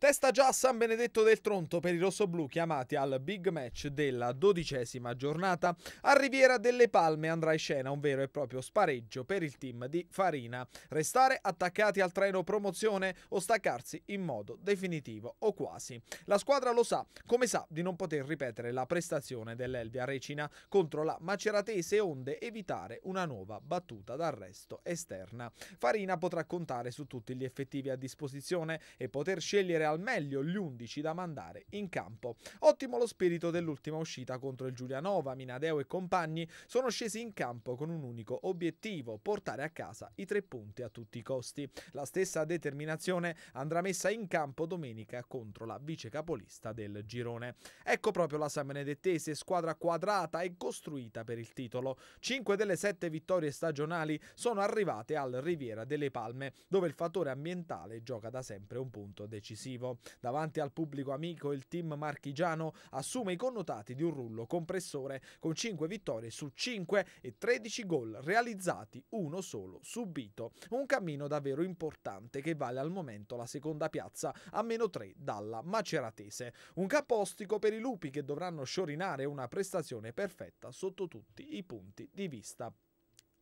Testa già San Benedetto del Tronto per i rossoblù chiamati al big match della dodicesima giornata. A Riviera delle Palme andrà in scena un vero e proprio spareggio per il team di Farina. Restare attaccati al treno promozione o staccarsi in modo definitivo o quasi. La squadra lo sa, come sa di non poter ripetere la prestazione dell'Elvia Recina contro la Maceratese onde evitare una nuova battuta d'arresto esterna. Farina potrà contare su tutti gli effettivi a disposizione e poter scegliere al meglio gli 11 da mandare in campo. Ottimo lo spirito dell'ultima uscita contro il Giulianova, Minadeo e compagni sono scesi in campo con un unico obiettivo, portare a casa i tre punti a tutti i costi. La stessa determinazione andrà messa in campo domenica contro la vice capolista del girone. Ecco proprio la San Benedettese, squadra quadrata e costruita per il titolo. Cinque delle sette vittorie stagionali sono arrivate al Riviera delle Palme, dove il fattore ambientale gioca da sempre un punto decisivo sportivo. Davanti al pubblico amico il team marchigiano assume i connotati di un rullo compressore con 5 vittorie su 5 e 13 gol realizzati, uno solo subito. Un cammino davvero importante che vale al momento la seconda piazza a meno 3 dalla Maceratese. Un capostico per i lupi che dovranno sciorinare una prestazione perfetta sotto tutti i punti di vista.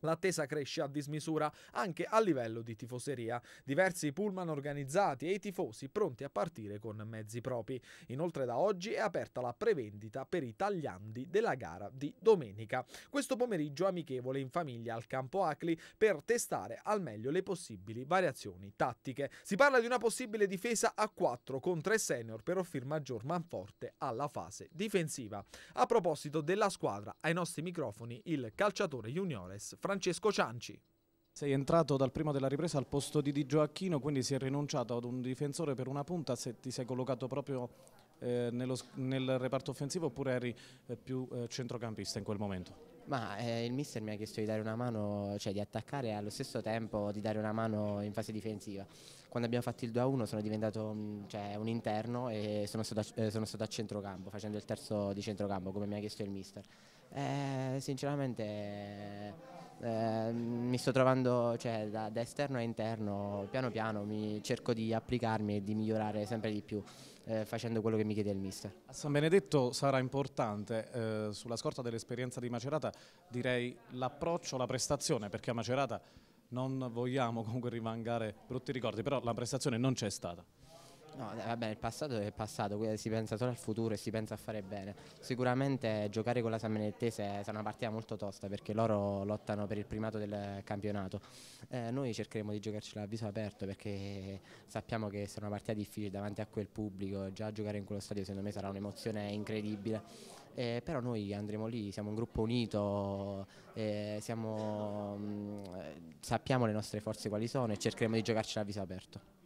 L'attesa cresce a dismisura anche a livello di tifoseria, diversi pullman organizzati e i tifosi pronti a partire con mezzi propri. Inoltre da oggi è aperta la prevendita per i tagliandi della gara di domenica. Questo pomeriggio amichevole in famiglia al campo Acli per testare al meglio le possibili variazioni tattiche. Si parla di una possibile difesa a 4 con 3 senior per offrire maggior manforte alla fase difensiva. A proposito della squadra, ai nostri microfoni il calciatore juniores Francesco Cianci. Sei entrato dal primo della ripresa al posto di Di Gioacchino, quindi si è rinunciato ad un difensore per una punta, se ti sei collocato proprio eh, nello, nel reparto offensivo oppure eri eh, più eh, centrocampista in quel momento? Ma eh, il mister mi ha chiesto di dare una mano, cioè di attaccare e allo stesso tempo di dare una mano in fase difensiva. Quando abbiamo fatto il 2-1 sono diventato cioè, un interno e sono stato, eh, sono stato a centrocampo, facendo il terzo di centrocampo come mi ha chiesto il mister. Eh, sinceramente Ehm, mi sto trovando cioè, da, da, esterno a interno, piano piano mi cerco di applicarmi e di migliorare sempre di più eh, facendo quello che mi chiede il mister. A San Benedetto sarà importante, eh, sulla scorta dell'esperienza di Macerata, direi l'approccio, la prestazione, perché a Macerata non vogliamo comunque rimangare brutti ricordi, però la prestazione non c'è stata. No, eh, vabbè, il passato è passato, si pensa solo al futuro e si pensa a fare bene. Sicuramente giocare con la San Sammanettese sarà una partita molto tosta perché loro lottano per il primato del campionato. Eh, noi cercheremo di giocarcela a viso aperto perché sappiamo che sarà una partita difficile davanti a quel pubblico, già giocare in quello stadio secondo me sarà un'emozione incredibile. Eh, però noi andremo lì, siamo un gruppo unito, eh, siamo, mm, eh, sappiamo le nostre forze quali sono e cercheremo di giocarcela a viso aperto.